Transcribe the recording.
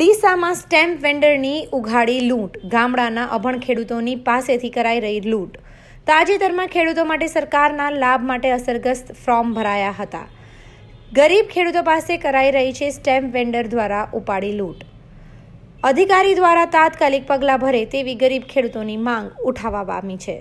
ડીસામાં stamp વેન્ડરની ઉઘાડી લૂંટ ગામડાના અભણ ખેડૂતોની પાસેથી કરાઈ રહી લૂંટ તાજેતરમાં ખેડૂતો માટે સરકારના લાભ માટે અસરગ્રસ્ત ફોર્મ ભરાયા હતા ગરીબ ખેડૂતો પાસે કરાઈ રહી છે સ્ટેમ્પ વેન્ડર દ્વારા ઉપાડી લૂંટ અધિકારી દ્વારા તાત્કાલિક પગલાં ભરે તેવી ગરીબ ખેડૂતોની માંગ ઉઠાવવા પામી છે